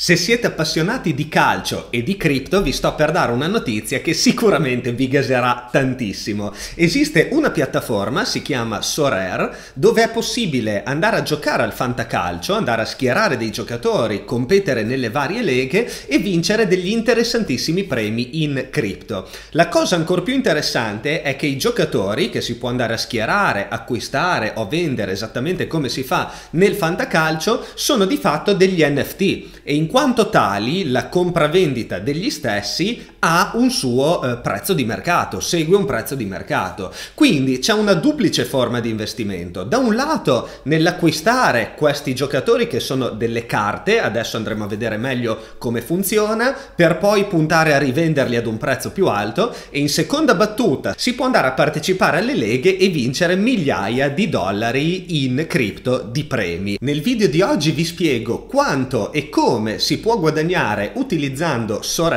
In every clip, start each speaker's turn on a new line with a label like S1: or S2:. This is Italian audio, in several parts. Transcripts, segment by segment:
S1: Se siete appassionati di calcio e di cripto vi sto per dare una notizia che sicuramente vi gaserà tantissimo. Esiste una piattaforma, si chiama Sorare, dove è possibile andare a giocare al fantacalcio, andare a schierare dei giocatori, competere nelle varie leghe e vincere degli interessantissimi premi in cripto. La cosa ancora più interessante è che i giocatori che si può andare a schierare, acquistare o vendere esattamente come si fa nel fantacalcio sono di fatto degli NFT e in quanto tali la compravendita degli stessi ha un suo eh, prezzo di mercato, segue un prezzo di mercato. Quindi c'è una duplice forma di investimento. Da un lato nell'acquistare questi giocatori che sono delle carte, adesso andremo a vedere meglio come funziona, per poi puntare a rivenderli ad un prezzo più alto e in seconda battuta si può andare a partecipare alle leghe e vincere migliaia di dollari in cripto di premi. Nel video di oggi vi spiego quanto e come si può guadagnare utilizzando Sorare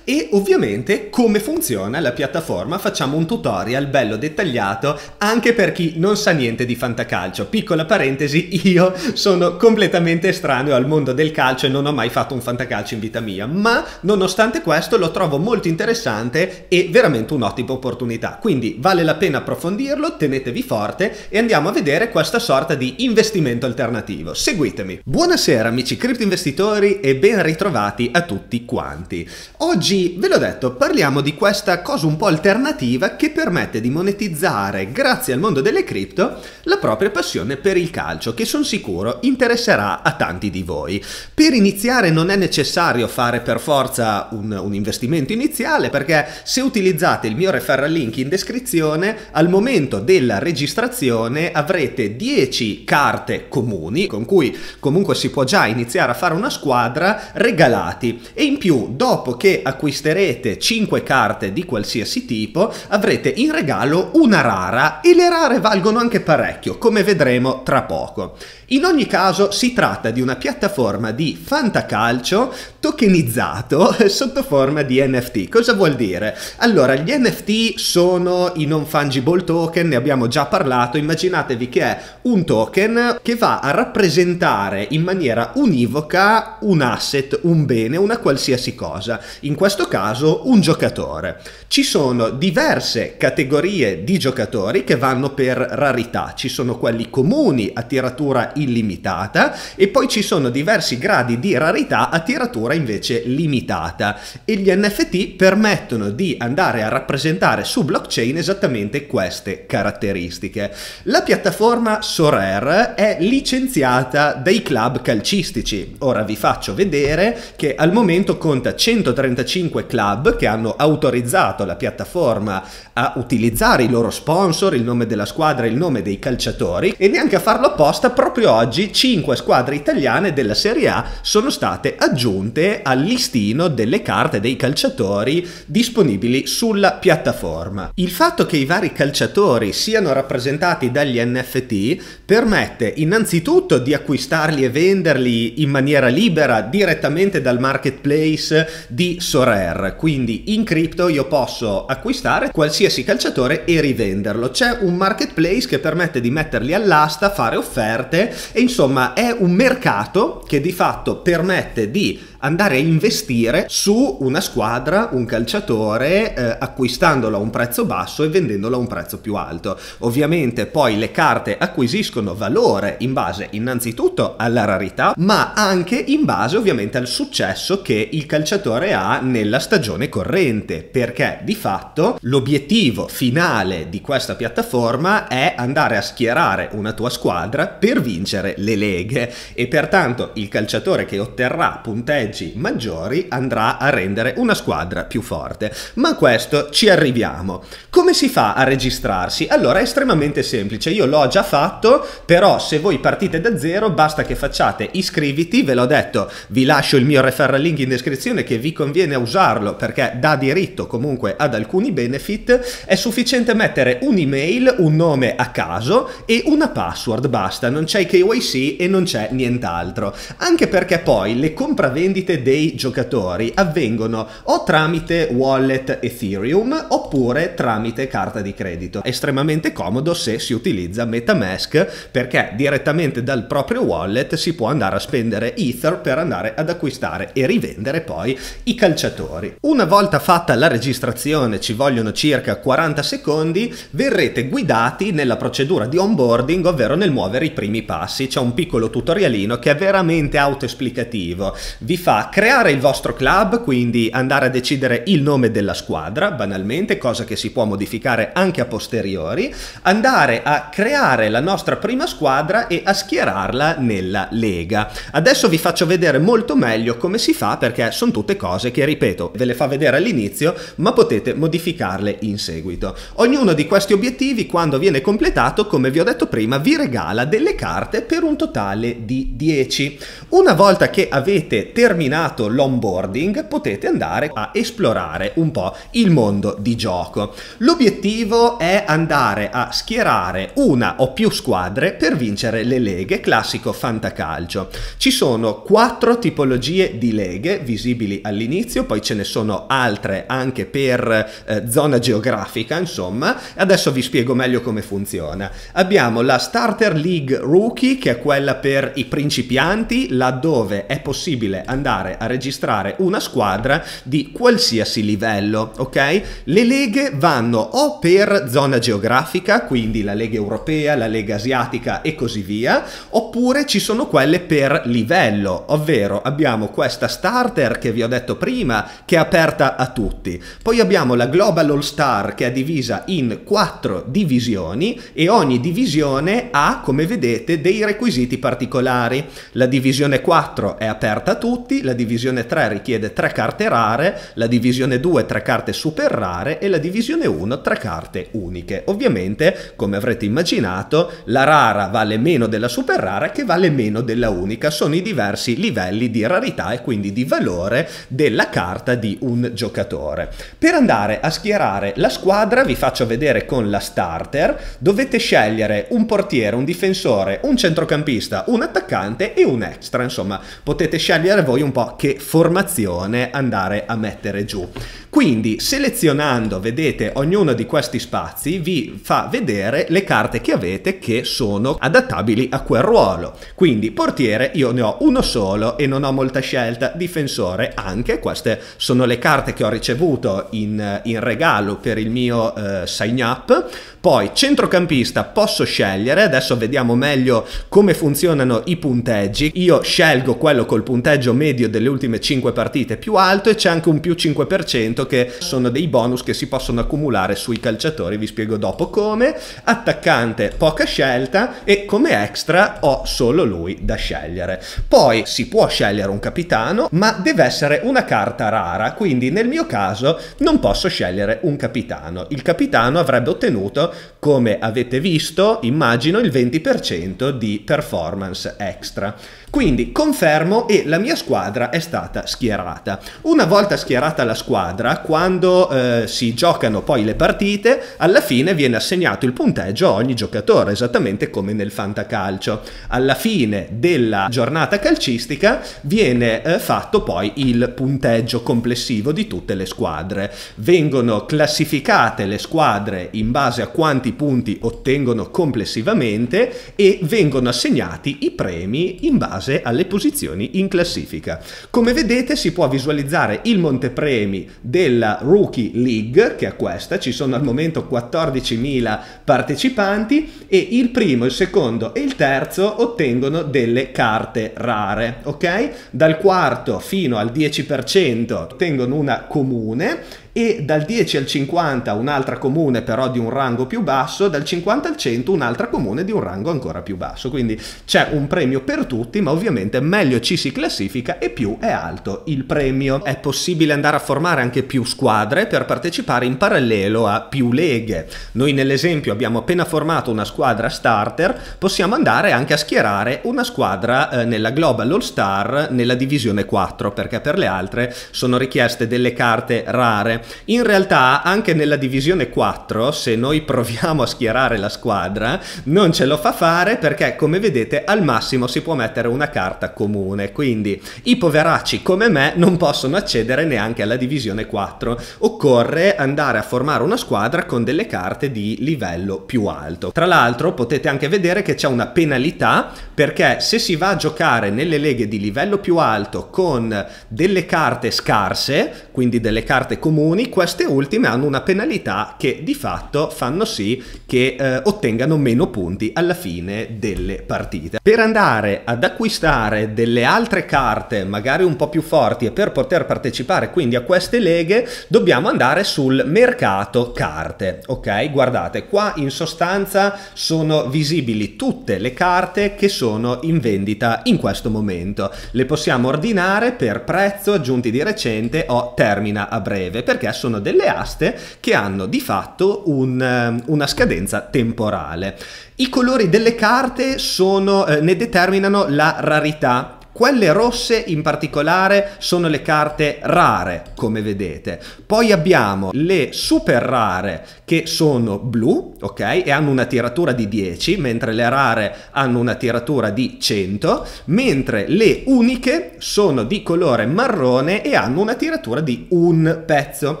S1: e ovviamente come funziona la piattaforma facciamo un tutorial bello dettagliato anche per chi non sa niente di fantacalcio. Piccola parentesi, io sono completamente estraneo al mondo del calcio e non ho mai fatto un fantacalcio in vita mia, ma nonostante questo lo trovo molto interessante e veramente un'ottima opportunità. Quindi vale la pena approfondirlo, tenetevi forte e andiamo a vedere questa sorta di investimento alternativo. Seguitemi. Buonasera amici cripto investitori e ben ritrovati a tutti quanti. Oggi, ve l'ho detto, parliamo di questa cosa un po' alternativa che permette di monetizzare, grazie al mondo delle cripto, la propria passione per il calcio, che sono sicuro interesserà a tanti di voi. Per iniziare non è necessario fare per forza un, un investimento iniziale, perché se utilizzate il mio referral link in descrizione, al momento della registrazione avrete 10 carte comuni, con cui comunque si può già iniziare a fare una squadra squadra regalati e in più dopo che acquisterete 5 carte di qualsiasi tipo avrete in regalo una rara e le rare valgono anche parecchio come vedremo tra poco. In ogni caso si tratta di una piattaforma di fantacalcio tokenizzato sotto forma di NFT. Cosa vuol dire? Allora gli NFT sono i non fungible token, ne abbiamo già parlato, immaginatevi che è un token che va a rappresentare in maniera univoca un un asset, un bene, una qualsiasi cosa, in questo caso un giocatore. Ci sono diverse categorie di giocatori che vanno per rarità, ci sono quelli comuni a tiratura illimitata e poi ci sono diversi gradi di rarità a tiratura invece limitata e gli NFT permettono di andare a rappresentare su blockchain esattamente queste caratteristiche. La piattaforma Sorare è licenziata dai club calcistici, ora vi faccio faccio vedere che al momento conta 135 club che hanno autorizzato la piattaforma a utilizzare i loro sponsor, il nome della squadra, e il nome dei calciatori e neanche a farlo apposta proprio oggi 5 squadre italiane della Serie A sono state aggiunte al listino delle carte dei calciatori disponibili sulla piattaforma. Il fatto che i vari calciatori siano rappresentati dagli NFT permette innanzitutto di acquistarli e venderli in maniera libera accederà direttamente dal marketplace di Sorer. Quindi in cripto io posso acquistare qualsiasi calciatore e rivenderlo. C'è un marketplace che permette di metterli all'asta, fare offerte e insomma è un mercato che di fatto permette di andare a investire su una squadra, un calciatore, eh, acquistandolo a un prezzo basso e vendendolo a un prezzo più alto. Ovviamente poi le carte acquisiscono valore in base innanzitutto alla rarità, ma anche in base ovviamente al successo che il calciatore ha nella stagione corrente, perché di fatto l'obiettivo finale di questa piattaforma è andare a schierare una tua squadra per vincere le leghe e pertanto il calciatore che otterrà punteggi leggi maggiori andrà a rendere una squadra più forte. Ma a questo ci arriviamo. Come si fa a registrarsi? Allora è estremamente semplice, io l'ho già fatto, però se voi partite da zero basta che facciate iscriviti, ve l'ho detto, vi lascio il mio referral link in descrizione che vi conviene usarlo perché dà diritto comunque ad alcuni benefit, è sufficiente mettere un'email, un nome a caso e una password, basta, non c'è KYC e non c'è nient'altro. Anche perché poi le compravendite vendite dei giocatori avvengono o tramite wallet Ethereum oppure tramite carta di credito. estremamente comodo se si utilizza MetaMask perché direttamente dal proprio wallet si può andare a spendere Ether per andare ad acquistare e rivendere poi i calciatori. Una volta fatta la registrazione ci vogliono circa 40 secondi, verrete guidati nella procedura di onboarding, ovvero nel muovere i primi passi. C'è un piccolo tutorialino che è veramente autoesplicativo. Vi fa fa creare il vostro club, quindi andare a decidere il nome della squadra, banalmente, cosa che si può modificare anche a posteriori, andare a creare la nostra prima squadra e a schierarla nella Lega. Adesso vi faccio vedere molto meglio come si fa perché sono tutte cose che, ripeto, ve le fa vedere all'inizio, ma potete modificarle in seguito. Ognuno di questi obiettivi, quando viene completato, come vi ho detto prima, vi regala delle carte per un totale di 10. Una volta che avete terminato terminato l'onboarding potete andare a esplorare un po' il mondo di gioco. L'obiettivo è andare a schierare una o più squadre per vincere le leghe, classico fantacalcio. Ci sono quattro tipologie di leghe visibili all'inizio, poi ce ne sono altre anche per eh, zona geografica, insomma. Adesso vi spiego meglio come funziona. Abbiamo la Starter League Rookie, che è quella per i principianti, laddove è possibile andare andare a registrare una squadra di qualsiasi livello, ok? Le leghe vanno o per zona geografica, quindi la lega europea, la lega asiatica e così via, oppure ci sono quelle per livello, ovvero abbiamo questa starter che vi ho detto prima che è aperta a tutti, poi abbiamo la Global All Star che è divisa in quattro divisioni e ogni divisione ha, come vedete, dei requisiti particolari. La divisione 4 è aperta a tutti, punti, la divisione 3 richiede 3 carte rare, la divisione 2 3 carte super rare e la divisione 1 3 carte uniche. Ovviamente, come avrete immaginato, la rara vale meno della super rara che vale meno della unica, sono i diversi livelli di rarità e quindi di valore della carta di un giocatore. Per andare a schierare la squadra vi faccio vedere con la starter, dovete scegliere un portiere, un difensore, un centrocampista, un attaccante e un extra, insomma potete scegliere voi un po' che formazione andare a mettere giù. Quindi selezionando, vedete, ognuno di questi spazi vi fa vedere le carte che avete che sono adattabili a quel ruolo. Quindi portiere io ne ho uno solo e non ho molta scelta, difensore anche, queste sono le carte che ho ricevuto in, in regalo per il mio eh, sign up. Poi centrocampista posso scegliere, adesso vediamo meglio come funzionano i punteggi. Io scelgo quello col punteggio medio medio delle ultime 5 partite più alto e c'è anche un più 5% che sono dei bonus che si possono accumulare sui calciatori, vi spiego dopo come. Attaccante poca scelta e come extra ho solo lui da scegliere. Poi si può scegliere un capitano ma deve essere una carta rara, quindi nel mio caso non posso scegliere un capitano. Il capitano avrebbe ottenuto, come avete visto, immagino il 20% di performance extra. Quindi confermo e la mia squadra è stata schierata. Una volta schierata la squadra, quando eh, si giocano poi le partite, alla fine viene assegnato il punteggio a ogni giocatore, esattamente come nel fantacalcio. Alla fine della giornata calcistica viene eh, fatto poi il punteggio complessivo di tutte le squadre. Vengono classificate le squadre in base a quanti punti ottengono complessivamente e vengono assegnati i premi in base base alle posizioni in classifica. Come vedete si può visualizzare il montepremi della Rookie League, che è questa, ci sono al momento 14.000 partecipanti e il primo, il secondo e il terzo ottengono delle carte rare, ok? Dal quarto fino al 10% ottengono una comune e dal 10 al 50 un'altra comune però di un rango più basso, dal 50 al 100 un'altra comune di un rango ancora più basso. Quindi c'è un premio per tutti, ma ovviamente meglio ci si classifica e più è alto il premio. È possibile andare a formare anche più squadre per partecipare in parallelo a più leghe. Noi nell'esempio abbiamo appena formato una squadra starter, possiamo andare anche a schierare una squadra eh, nella Global All Star nella divisione 4, perché per le altre sono richieste delle carte rare in realtà anche nella divisione 4, se noi proviamo a schierare la squadra, non ce lo fa fare perché come vedete al massimo si può mettere una carta comune, quindi i poveracci come me non possono accedere neanche alla divisione 4, occorre andare a formare una squadra con delle carte di livello più alto. Tra l'altro potete anche vedere che c'è una penalità perché se si va a giocare nelle leghe di livello più alto con delle carte scarse, quindi delle carte comuni, comuni, queste ultime hanno una penalità che di fatto fanno sì che eh, ottengano meno punti alla fine delle partite. Per andare ad acquistare delle altre carte, magari un po' più forti, e per poter partecipare quindi a queste leghe, dobbiamo andare sul mercato carte, ok? Guardate, qua in sostanza sono visibili tutte le carte che sono in vendita in questo momento. Le possiamo ordinare per prezzo, aggiunti di recente o termina a breve, perché perché sono delle aste che hanno di fatto un, ehm, una scadenza temporale. I colori delle carte sono, eh, ne determinano la rarità quelle rosse in particolare sono le carte rare, come vedete. Poi abbiamo le super rare che sono blu, ok? E hanno una tiratura di 10, mentre le rare hanno una tiratura di 100, mentre le uniche sono di colore marrone e hanno una tiratura di un pezzo.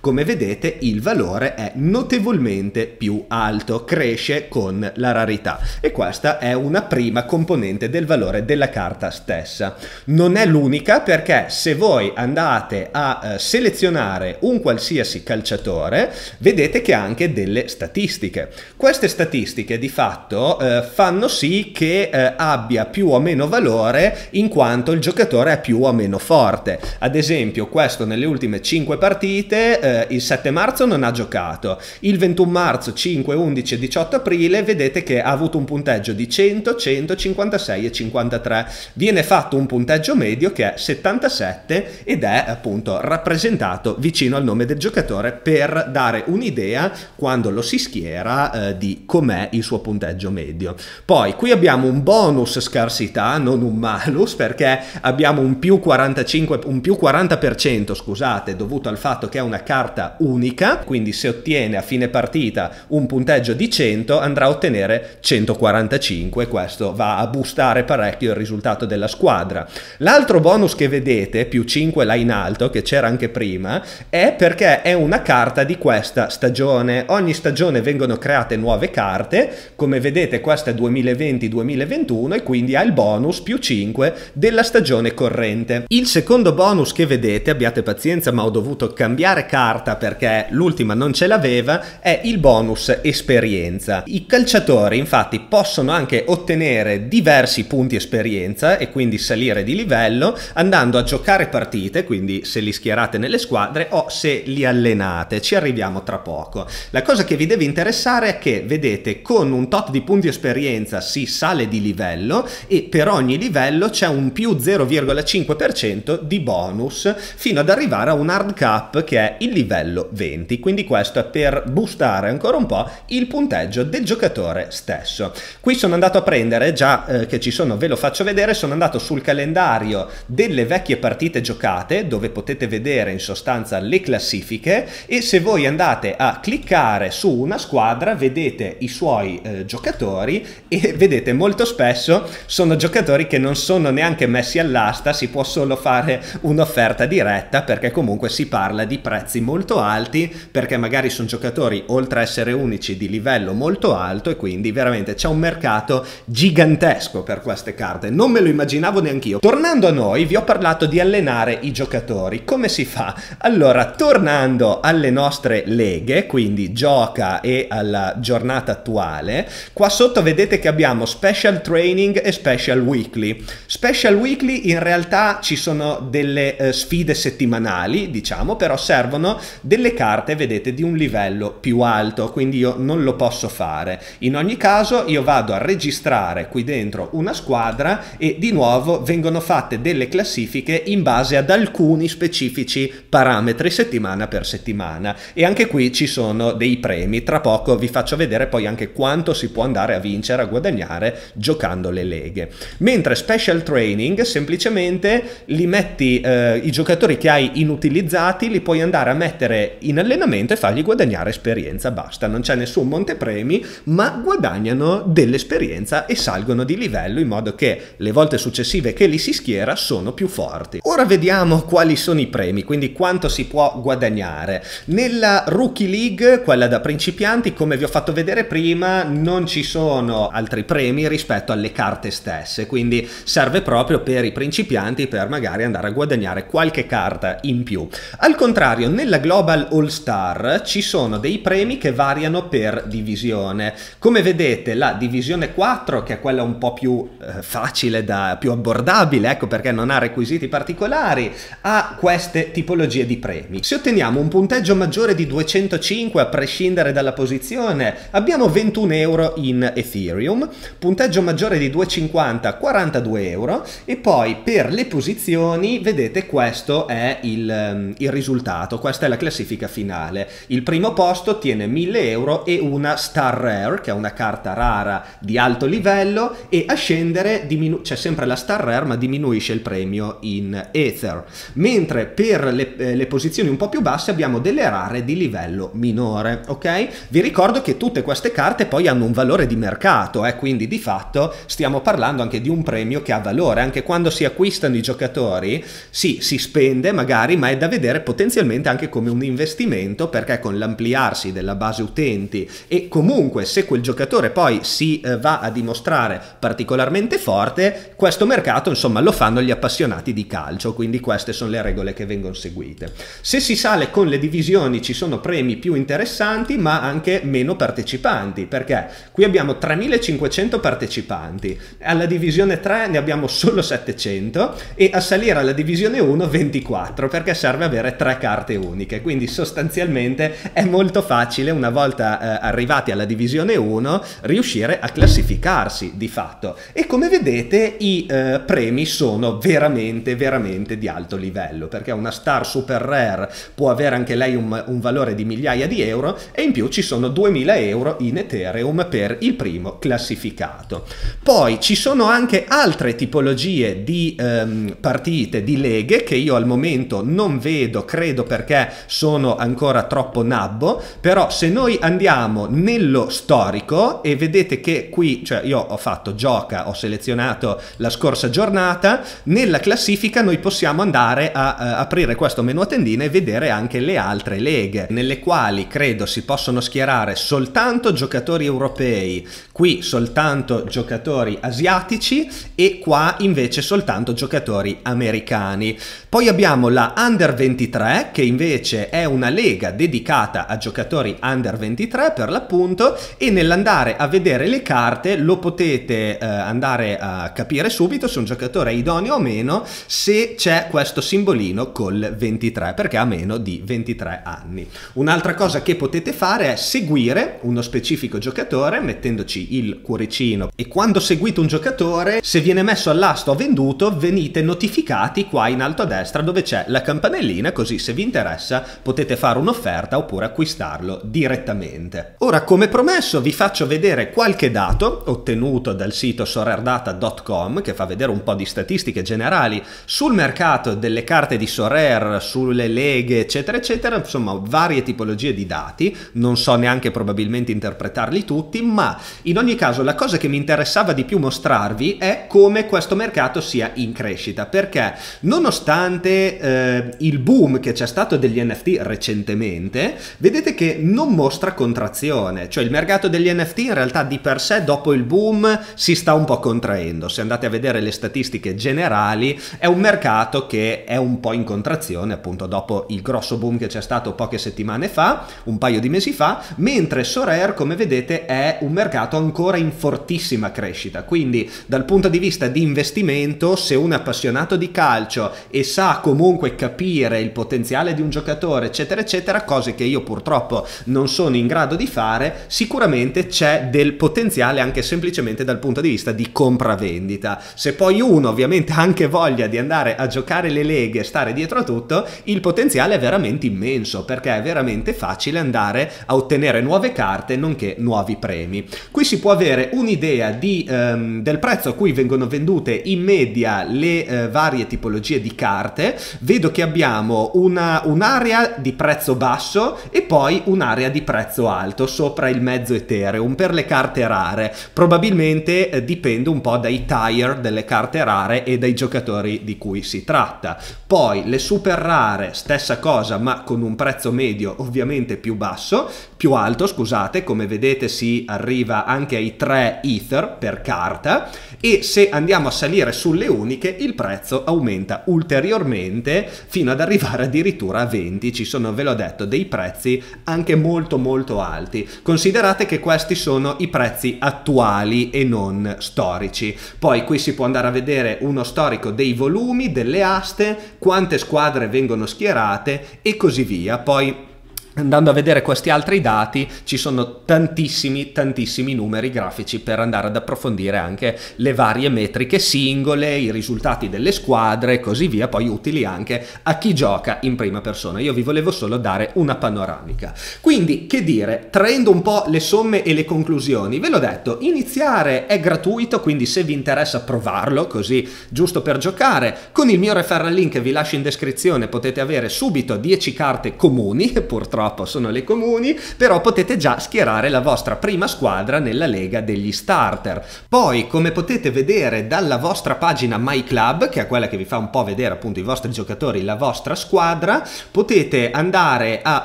S1: Come vedete il valore è notevolmente più alto, cresce con la rarità. E questa è una prima componente del valore della carta stessa stessa. Non è l'unica perché se voi andate a eh, selezionare un qualsiasi calciatore, vedete che ha anche delle statistiche. Queste statistiche di fatto eh, fanno sì che eh, abbia più o meno valore in quanto il giocatore è più o meno forte. Ad esempio, questo nelle ultime 5 partite eh, il 7 marzo non ha giocato, il 21 marzo 5, 11 e 18 aprile vedete che ha avuto un punteggio di 100, 156 e 53. Viene fatto fatto un punteggio medio che è 77 ed è appunto rappresentato vicino al nome del giocatore per dare un'idea quando lo si schiera eh, di com'è il suo punteggio medio. Poi qui abbiamo un bonus scarsità, non un malus, perché abbiamo un più 45, un più 40% scusate, dovuto al fatto che è una carta unica, quindi se ottiene a fine partita un punteggio di 100 andrà a ottenere 145, questo va a boostare parecchio il risultato della squadra squadra. L'altro bonus che vedete, più 5 là in alto, che c'era anche prima, è perché è una carta di questa stagione. Ogni stagione vengono create nuove carte, come vedete questa è 2020-2021 e quindi ha il bonus più 5 della stagione corrente. Il secondo bonus che vedete, abbiate pazienza ma ho dovuto cambiare carta perché l'ultima non ce l'aveva, è il bonus esperienza. I calciatori infatti possono anche ottenere diversi punti esperienza e quindi salire di livello andando a giocare partite, quindi se li schierate nelle squadre o se li allenate. Ci arriviamo tra poco. La cosa che vi deve interessare è che vedete con un tot di punti esperienza si sale di livello e per ogni livello c'è un più 0,5% di bonus fino ad arrivare a un hard cap che è il livello 20. Quindi questo è per boostare ancora un po' il punteggio del giocatore stesso. Qui sono andato a prendere, già eh, che ci sono ve lo faccio vedere, sono andato su sul calendario delle vecchie partite giocate dove potete vedere in sostanza le classifiche e se voi andate a cliccare su una squadra vedete i suoi eh, giocatori e vedete molto spesso sono giocatori che non sono neanche messi all'asta, si può solo fare un'offerta diretta perché comunque si parla di prezzi molto alti perché magari sono giocatori oltre a essere unici di livello molto alto e quindi veramente c'è un mercato gigantesco per queste carte. Non me lo immaginavo neanch'io. Tornando a noi, vi ho parlato di allenare i giocatori. Come si fa? Allora, tornando alle nostre leghe, quindi gioca e alla giornata attuale, qua sotto vedete che abbiamo Special Training e Special Weekly. Special Weekly in realtà ci sono delle eh, sfide settimanali, diciamo, però servono delle carte, vedete, di un livello più alto, quindi io non lo posso fare. In ogni caso io vado a registrare qui dentro una squadra e di nuovo nuovo vengono fatte delle classifiche in base ad alcuni specifici parametri settimana per settimana e anche qui ci sono dei premi. Tra poco vi faccio vedere poi anche quanto si può andare a vincere, a guadagnare giocando le leghe. Mentre special training semplicemente li metti eh, i giocatori che hai inutilizzati, li puoi andare a mettere in allenamento e fargli guadagnare esperienza, basta, non c'è nessun montepremi, ma guadagnano dell'esperienza e salgono di livello in modo che le volte successive successive che li si schiera sono più forti. Ora vediamo quali sono i premi, quindi quanto si può guadagnare. Nella Rookie League, quella da principianti, come vi ho fatto vedere prima, non ci sono altri premi rispetto alle carte stesse, quindi serve proprio per i principianti per magari andare a guadagnare qualche carta in più. Al contrario, nella Global All Star ci sono dei premi che variano per divisione. Come vedete, la divisione 4, che è quella un po' più eh, facile da più abbordare, abbordabile, ecco perché non ha requisiti particolari, a queste tipologie di premi. Se otteniamo un punteggio maggiore di 205 a prescindere dalla posizione, abbiamo 21 euro in Ethereum, punteggio maggiore di 250 42 euro e poi per le posizioni vedete questo è il, ehm, il risultato, questa è la classifica finale. Il primo posto ottiene 1000 euro e una Star Rare, che è una carta rara di alto livello e a scendere c'è sempre la Star star rare ma diminuisce il premio in ether mentre per le, eh, le posizioni un po' più basse abbiamo delle rare di livello minore ok vi ricordo che tutte queste carte poi hanno un valore di mercato eh, quindi di fatto stiamo parlando anche di un premio che ha valore anche quando si acquistano i giocatori sì si spende magari ma è da vedere potenzialmente anche come un investimento perché con l'ampliarsi della base utenti e comunque se quel giocatore poi si eh, va a dimostrare particolarmente forte questo mercato mercato insomma lo fanno gli appassionati di calcio, quindi queste sono le regole che vengono seguite. Se si sale con le divisioni ci sono premi più interessanti ma anche meno partecipanti, perché qui abbiamo 3500 partecipanti, alla divisione 3 ne abbiamo solo 700 e a salire alla divisione 1 24 perché serve avere tre carte uniche, quindi sostanzialmente è molto facile una volta eh, arrivati alla divisione 1 riuscire a classificarsi di fatto. E come vedete i eh, premi sono veramente, veramente di alto livello, perché una star super rare può avere anche lei un, un valore di migliaia di euro e in più ci sono 2000 euro in Ethereum per il primo classificato. Poi ci sono anche altre tipologie di ehm, partite, di leghe che io al momento non vedo, credo perché sono ancora troppo nabbo, però se noi andiamo nello storico e vedete che qui, cioè io ho fatto gioca, ho selezionato la scorsa scorsa giornata, nella classifica noi possiamo andare a, a eh, aprire questo menu a tendina e vedere anche le altre leghe, nelle quali credo si possono schierare soltanto giocatori europei, qui soltanto giocatori asiatici e qua invece soltanto giocatori americani. Poi abbiamo la Under 23 che invece è una lega dedicata a giocatori Under 23 per l'appunto e nell'andare a vedere le carte lo potete eh, andare a capire subito se un giocatore è idoneo o meno se c'è questo simbolino col 23 perché ha meno di 23 anni. Un'altra cosa che potete fare è seguire uno specifico giocatore mettendoci il cuoricino e quando seguite un giocatore se viene messo all'asto o venduto venite notificati qua in alto a destra dove c'è la campanellina così se vi interessa potete fare un'offerta oppure acquistarlo direttamente. Ora come promesso vi faccio vedere qualche dato ottenuto dal sito sorerdata.com che fa vedere vedere un po' di statistiche generali sul mercato delle carte di Sorare, sulle leghe, eccetera, eccetera, insomma varie tipologie di dati, non so neanche probabilmente interpretarli tutti, ma in ogni caso la cosa che mi interessava di più mostrarvi è come questo mercato sia in crescita, perché nonostante eh, il boom che c'è stato degli NFT recentemente, vedete che non mostra contrazione, cioè il mercato degli NFT in realtà di per sé dopo il boom si sta un po' contraendo, se andate a vedere delle statistiche generali, è un mercato che è un po' in contrazione appunto dopo il grosso boom che c'è stato poche settimane fa, un paio di mesi fa, mentre Sorare come vedete è un mercato ancora in fortissima crescita, quindi dal punto di vista di investimento se un appassionato di calcio e sa comunque capire il potenziale di un giocatore eccetera eccetera, cose che io purtroppo non sono in grado di fare, sicuramente c'è del potenziale anche semplicemente dal punto di vista di compravendita. Se poi uno ovviamente ha anche voglia di andare a giocare le leghe e stare dietro a tutto, il potenziale è veramente immenso perché è veramente facile andare a ottenere nuove carte nonché nuovi premi. Qui si può avere un'idea ehm, del prezzo a cui vengono vendute in media le eh, varie tipologie di carte. Vedo che abbiamo un'area di prezzo basso e poi un'area di prezzo alto sopra il mezzo Ethereum per le carte rare. Probabilmente eh, dipende un po' dai tire delle delle carte rare e dai giocatori di cui si tratta. Poi le super rare, stessa cosa ma con un prezzo medio ovviamente più basso, più alto scusate, come vedete si arriva anche ai 3 Ether per carta e se andiamo a salire sulle uniche il prezzo aumenta ulteriormente fino ad arrivare addirittura a 20, ci sono ve l'ho detto dei prezzi anche molto molto alti. Considerate che questi sono i prezzi attuali e non storici. Poi qui si può andare andare a vedere uno storico dei volumi, delle aste, quante squadre vengono schierate e così via. Poi Andando a vedere questi altri dati ci sono tantissimi tantissimi numeri grafici per andare ad approfondire anche le varie metriche singole, i risultati delle squadre e così via, poi utili anche a chi gioca in prima persona. Io vi volevo solo dare una panoramica. Quindi che dire, traendo un po' le somme e le conclusioni, ve l'ho detto, iniziare è gratuito, quindi se vi interessa provarlo così giusto per giocare, con il mio referral link vi lascio in descrizione potete avere subito 10 carte comuni purtroppo purtroppo sono le comuni, però potete già schierare la vostra prima squadra nella lega degli starter. Poi, come potete vedere dalla vostra pagina My Club, che è quella che vi fa un po' vedere appunto i vostri giocatori, la vostra squadra, potete andare a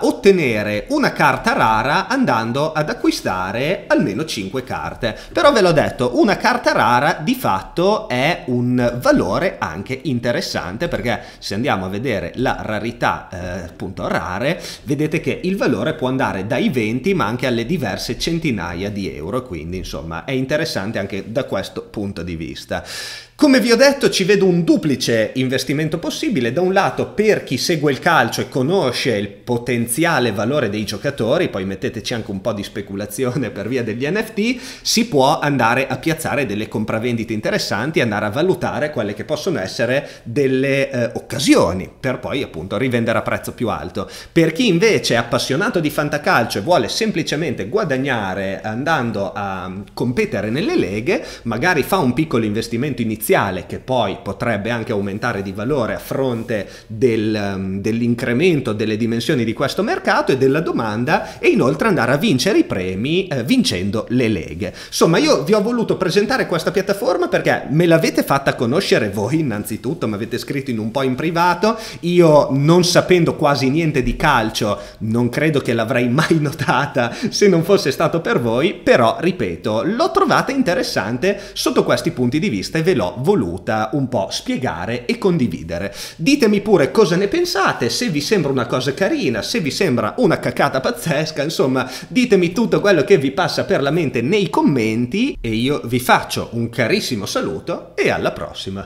S1: ottenere una carta rara andando ad acquistare almeno 5 carte. Però ve l'ho detto, una carta rara di fatto è un valore anche interessante perché se andiamo a vedere la rarità eh, appunto rare, vedete che perché il valore può andare dai 20 ma anche alle diverse centinaia di euro, quindi insomma è interessante anche da questo punto di vista. Come vi ho detto ci vedo un duplice investimento possibile, da un lato per chi segue il calcio e conosce il potenziale valore dei giocatori, poi metteteci anche un po' di speculazione per via degli NFT, si può andare a piazzare delle compravendite interessanti, andare a valutare quelle che possono essere delle eh, occasioni per poi appunto rivendere a prezzo più alto. Per chi invece è appassionato di fantacalcio e vuole semplicemente guadagnare andando a competere nelle leghe, magari fa un piccolo investimento iniziale iniziale che poi potrebbe anche aumentare di valore a fronte del, ehm, dell'incremento delle dimensioni di questo mercato e della domanda e inoltre andare a vincere i premi eh, vincendo le leghe. Insomma io vi ho voluto presentare questa piattaforma perché me l'avete fatta conoscere voi innanzitutto, mi avete scritto in un po' in privato, io non sapendo quasi niente di calcio non credo che l'avrei mai notata se non fosse stato per voi, però ripeto l'ho trovata interessante sotto questi punti di vista e ve l'ho voluta un po' spiegare e condividere. Ditemi pure cosa ne pensate, se vi sembra una cosa carina, se vi sembra una cacata pazzesca, insomma ditemi tutto quello che vi passa per la mente nei commenti e io vi faccio un carissimo saluto e alla prossima.